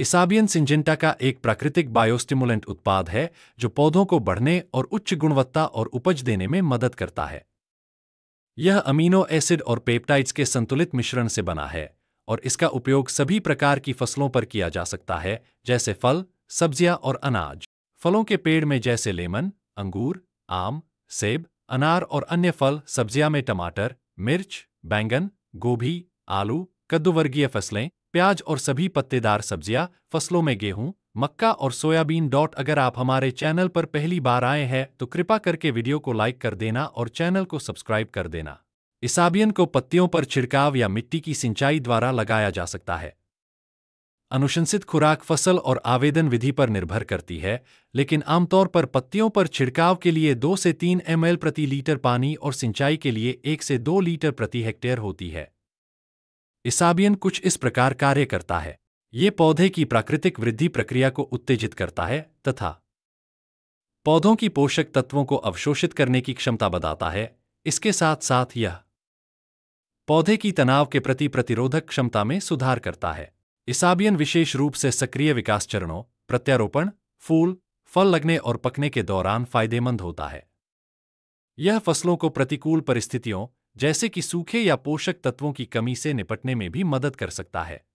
इसाबियन Syngenta का एक प्राकृतिक बायोस्टिमुलेंट उत्पाद है जो पौधों को बढ़ने और उच्च गुणवत्ता और उपज देने में मदद करता है यह अमीनो एसिड और पेप्टाइड्स के संतुलित मिश्रण से बना है और इसका उपयोग सभी प्रकार की फसलों पर किया जा सकता है जैसे फल सब्जियां और अनाज फलों के पेड़ में जैसे लेमन अंगूर आम सेब अनार और अन्य फल सब्जियां में टमाटर मिर्च बैंगन गोभी आलू कद्दू वर्गीय फसलें प्याज और सभी पत्तेदार सब्जियां फसलों में गेहूं मक्का और सोयाबीन डॉट अगर आप हमारे चैनल पर पहली बार आए हैं तो कृपा करके वीडियो को लाइक कर देना और चैनल को सब्सक्राइब कर देना इसाबियन को पत्तियों पर छिड़काव या मिट्टी की सिंचाई द्वारा लगाया जा सकता है अनुशंसित खुराक फसल और आवेदन विधि पर निर्भर करती है लेकिन आमतौर पर पत्तियों पर छिड़काव के लिए दो से तीन एम प्रति लीटर पानी और सिंचाई के लिए एक से दो लीटर प्रति हेक्टेयर होती है इसाबियन कुछ इस प्रकार कार्य करता है ये पौधे की प्राकृतिक वृद्धि प्रक्रिया को उत्तेजित करता है तथा पौधों की पोषक तत्वों को अवशोषित करने की क्षमता बताता है इसके साथ साथ यह पौधे की तनाव के प्रति प्रतिरोधक क्षमता में सुधार करता है इसाबियन विशेष रूप से सक्रिय विकास चरणों प्रत्यारोपण फूल फल लगने और पकने के दौरान फायदेमंद होता है यह फसलों को प्रतिकूल परिस्थितियों जैसे कि सूखे या पोषक तत्वों की कमी से निपटने में भी मदद कर सकता है